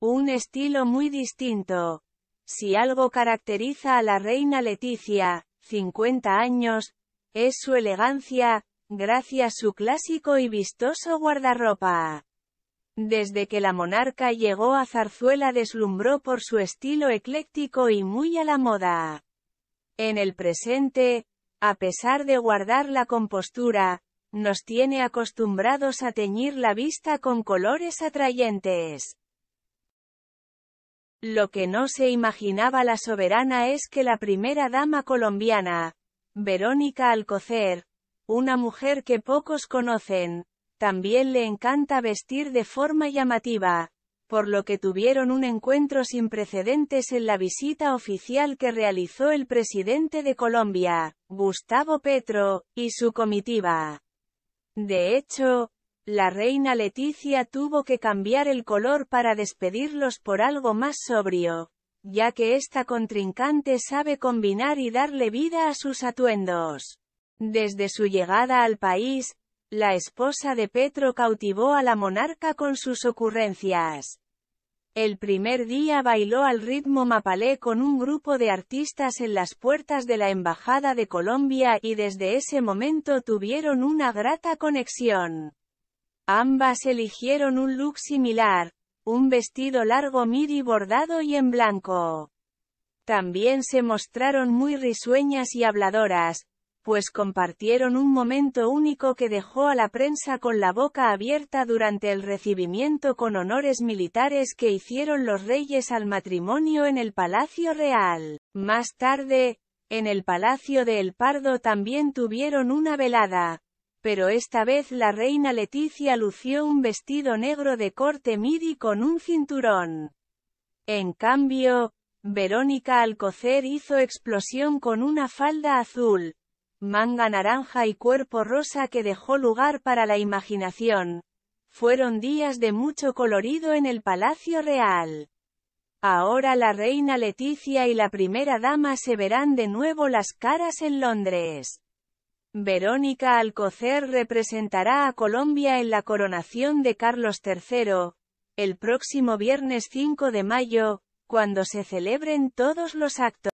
Un estilo muy distinto. Si algo caracteriza a la reina Leticia, 50 años, es su elegancia, gracias a su clásico y vistoso guardarropa. Desde que la monarca llegó a Zarzuela deslumbró por su estilo ecléctico y muy a la moda. En el presente, a pesar de guardar la compostura, nos tiene acostumbrados a teñir la vista con colores atrayentes. Lo que no se imaginaba la soberana es que la primera dama colombiana, Verónica Alcocer, una mujer que pocos conocen, también le encanta vestir de forma llamativa, por lo que tuvieron un encuentro sin precedentes en la visita oficial que realizó el presidente de Colombia, Gustavo Petro, y su comitiva. De hecho, la reina Leticia tuvo que cambiar el color para despedirlos por algo más sobrio, ya que esta contrincante sabe combinar y darle vida a sus atuendos. Desde su llegada al país, la esposa de Petro cautivó a la monarca con sus ocurrencias. El primer día bailó al ritmo mapalé con un grupo de artistas en las puertas de la Embajada de Colombia y desde ese momento tuvieron una grata conexión. Ambas eligieron un look similar, un vestido largo midi bordado y en blanco. También se mostraron muy risueñas y habladoras, pues compartieron un momento único que dejó a la prensa con la boca abierta durante el recibimiento con honores militares que hicieron los reyes al matrimonio en el Palacio Real. Más tarde, en el Palacio de El Pardo también tuvieron una velada, pero esta vez la reina Leticia lució un vestido negro de corte midi con un cinturón. En cambio, Verónica Alcocer hizo explosión con una falda azul, manga naranja y cuerpo rosa que dejó lugar para la imaginación. Fueron días de mucho colorido en el Palacio Real. Ahora la reina Leticia y la primera dama se verán de nuevo las caras en Londres. Verónica Alcocer representará a Colombia en la coronación de Carlos III, el próximo viernes 5 de mayo, cuando se celebren todos los actos.